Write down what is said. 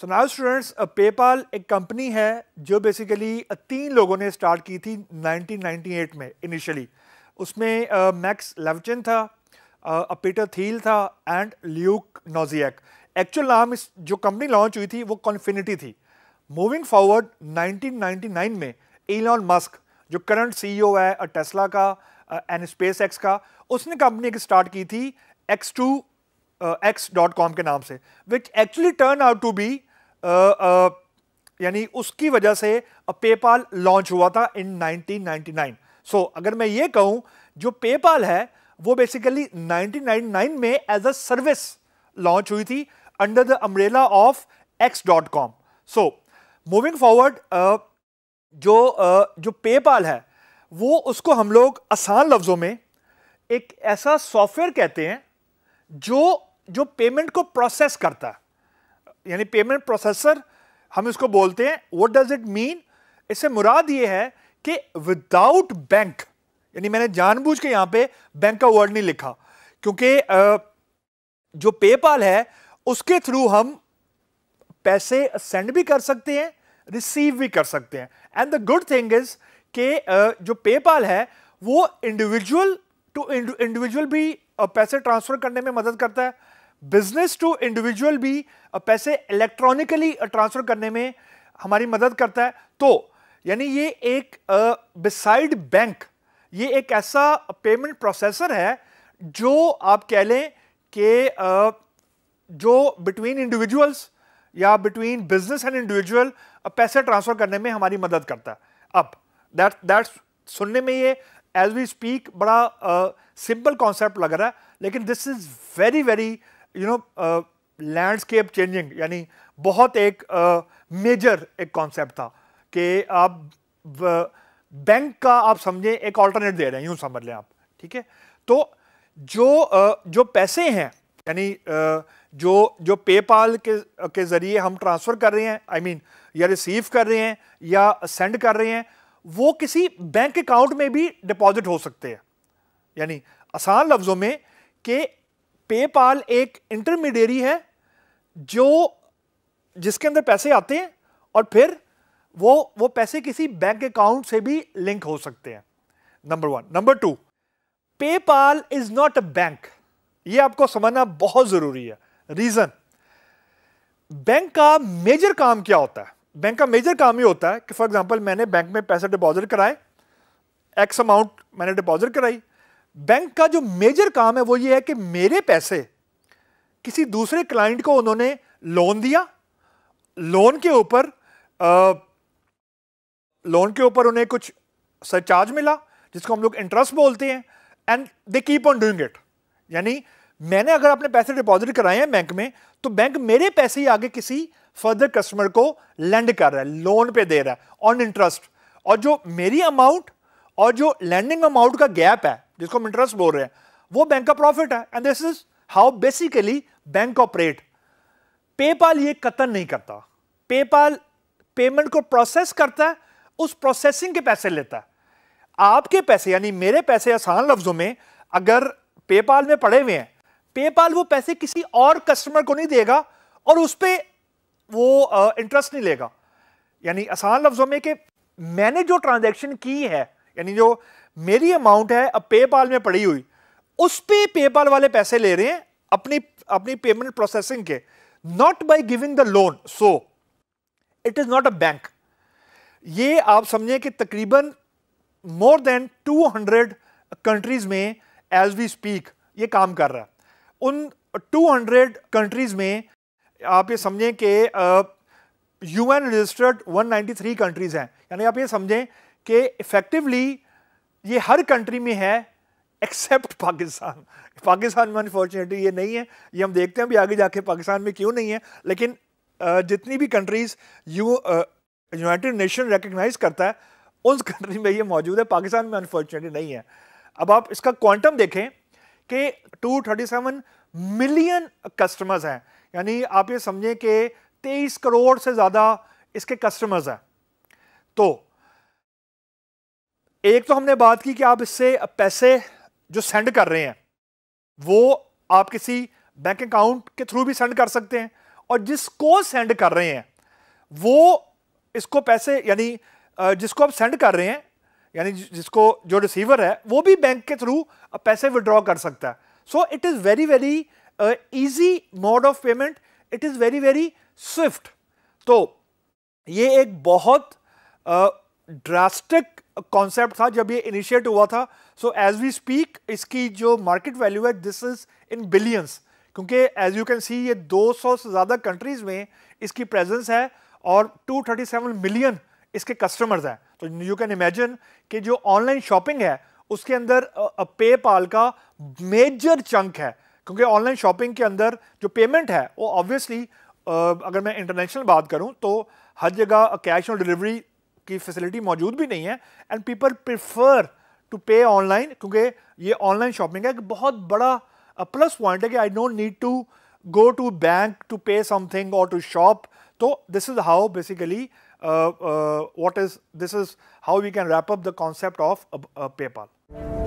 सो now students PayPal एक company है जो बेसिकली तीन लोगों ने स्टार्ट की थी 1998 में इनिशियली उसमें मैक्स लेवचिन था पीटर थील था एंड ल्यूक नोजियक एक्चुअल नाम इस जो कंपनी लॉन्च हुई थी वो कॉन्फिनिटी थी मूविंग फॉरवर्ड 1999 में एलॉन मस्क जो करंट सीईओ e है टेस्ला का एंड स्पेस एक्स का उसने कंपनी एक स्टार्ट की थी X to X dot com के नाम से which actually turn out to be यानी उसकी वजह से पेपाल लॉन्च हुआ था इन 1999 सो so, अगर मैं ये कहूँ जो पेपाल है वो बेसिकली 1999 में एज अ सर्विस लॉन्च हुई थी under the umbrella of X dot com so moving forward जो uh, जो पेपाल है वो उसको हम लोग आसान लफ्ज़ों में एक ऐसा सॉफ्टवेयर कहते हैं जो जो पेमेंट को प्रोसेस करता है यानी पेमेंट प्रोसेसर हम इसको बोलते हैं व्हाट डज इट मीन इससे मुराद ये है कि विदाउट बैंक यानी मैंने जानबूझ के यहां पे बैंक का वर्ड नहीं लिखा क्योंकि जो पेपाल है उसके थ्रू हम पैसे सेंड भी कर सकते हैं रिसीव भी कर सकते हैं and the good thing is के जो पेपाल है वो इंडिविजुअल टू इंडिविजुअल भी पैसे ट्रांसफर करने में मदद करता है बिजनेस टू इंडिविजुअल भी पैसे इलेक्ट्रॉनिकली ट्रांसफर करने में हमारी मदद करता है तो यानी ये एक बिसाइड बैंक ये एक ऐसा पेमेंट प्रोसेसर है जो आप कह लें कि जो बिटवीन इंडिविजुअल्स या बिटवीन बिजनेस एंड इंडिविजुअल पैसे ट्रांसफ़र करने में हमारी मदद करता है अब दैट दैट सुनने में ये एज वी स्पीक बड़ा सिंपल uh, कॉन्सेप्ट लग रहा है लेकिन this is very very you know landscape changing यानी बहुत एक मेजर uh, एक कॉन्सेप्ट था कि आप बैंक का आप समझें एक ऑल्टरनेट दे रहे हैं यूं समझ लें आप ठीक है तो जो uh, जो पैसे हैं यानी uh, जो जो पेपाल के के ज़रिए हम ट्रांसफ़र कर रहे हैं आई I मीन mean, या रिसीव कर रहे हैं या सेंड कर रहे हैं वो किसी बैंक अकाउंट में भी डिपॉजिट हो सकते हैं यानी आसान लफ्ज़ों में कि पेपाल एक इंटरमीडियरी है जो जिसके अंदर पैसे आते हैं और फिर वो वो पैसे किसी बैंक अकाउंट से भी लिंक हो सकते हैं number one number two PayPal is not a bank ये आपको समझना बहुत ज़रूरी है रीज़न बैंक का मेजर काम क्या होता है बैंक का मेजर काम ये होता है कि फॉर एग्जांपल मैंने बैंक में पैसे डिपॉजिट कराए एक्स अमाउंट मैंने डिपॉजिट कराई बैंक का जो मेजर काम है वो ये है कि मेरे पैसे किसी दूसरे क्लाइंट को उन्होंने लोन दिया लोन के ऊपर लोन के ऊपर उन्हें कुछ सरचार्ज मिला जिसको हम लोग इंटरेस्ट बोलते हैं and they keep on doing it यानी मैंने अगर अपने पैसे डिपॉजिट कराए हैं बैंक में तो बैंक मेरे पैसे ही आगे किसी फर्दर कस्टमर को लैंड कर रहा है लोन पे दे रहा है ऑन इंटरेस्ट और जो मेरी अमाउंट और जो लैंडिंग अमाउंट का गैप है जिसको हम इंटरेस्ट बोल रहे हैं वो बैंक का प्रॉफिट है and this is how basically bank operate PayPal ये कतन नहीं करता पेपाल पेमेंट को प्रोसेस करता है उस प्रोसेसिंग के पैसे लेता है आपके पैसे यानी मेरे पैसे आसान लफ्जों में अगर पेपाल में पड़े हुए हैं पेपाल वो पैसे किसी और कस्टमर को नहीं देगा और उस पर वो इंटरेस्ट नहीं लेगा यानी आसान लफ्जों में कि मैंने जो ट्रांजैक्शन की है यानी जो मेरी अमाउंट है अब पेपाल में पड़ी हुई उस पर पे पेपाल वाले पैसे ले रहे हैं अपनी अपनी पेमेंट प्रोसेसिंग के not by giving the loan so it is not a bank ये आप समझें कि तकरीबन मोर देन 200 कंट्रीज में एज वी स्पीक ये काम कर रहा है उन 200 कंट्रीज में आप ये समझें कि यू एन रजिस्टर्ड 193 कंट्रीज हैं यानी आप ये समझें कि इफ़ेक्टिवली ये हर कंट्री में है एक्सेप्ट पाकिस्तान पाकिस्तान में अनफॉर्चुनेटली ये नहीं है ये हम देखते हैं भी आगे जाके पाकिस्तान में क्यों नहीं है लेकिन जितनी भी countries you United Nation recognise करता है उस कंट्री में ये मौजूद है पाकिस्तान में अनफॉर्चुनेटली नहीं है अब आप इसका क्वांटम देखें कि 237 मिलियन कस्टमर्स हैं यानी आप ये समझें कि 23 करोड़ से ज़्यादा इसके कस्टमर्स हैं तो एक तो हमने बात की कि आप इससे पैसे जो सेंड कर रहे हैं वो आप किसी बैंक अकाउंट के थ्रू भी सेंड कर सकते हैं और जिसको सेंड कर रहे हैं वो इसको पैसे यानी जिसको आप सेंड कर रहे हैं यानी जिसको जो रिसीवर है वो भी बैंक के थ्रू पैसे विड्रॉ कर सकता है so it is very very easy mode of payment it is very very swift तो ये एक बहुत ड्रास्टिक uh, कॉन्सेप्ट था जब ये इनिशिएट हुआ था सो एज वी स्पीक इसकी जो मार्केट वैल्यू है दिस इज इन बिलियंस क्योंकि एज यू कैन सी ये 200 से ज़्यादा कंट्रीज़ में इसकी प्रेजेंस है और 237 मिलियन इसके कस्टमर्स हैं तो यू कैन इमेजिन कि जो ऑनलाइन शॉपिंग है उसके अंदर पे पाल का मेजर चंक है क्योंकि ऑनलाइन शॉपिंग के अंदर जो पेमेंट है वो ऑब्वियसली अगर मैं इंटरनेशनल बात करूं तो हर जगह कैश ऑन डिलीवरी की फैसिलिटी मौजूद भी नहीं है and people prefer to pay online क्योंकि ये ऑनलाइन शॉपिंग है एक बहुत बड़ा प्लस पॉइंट है कि I don't need to go to bank to pay something और टू शॉप तो this is how basically what is this is how we can wrap up the concept of PayPal uh,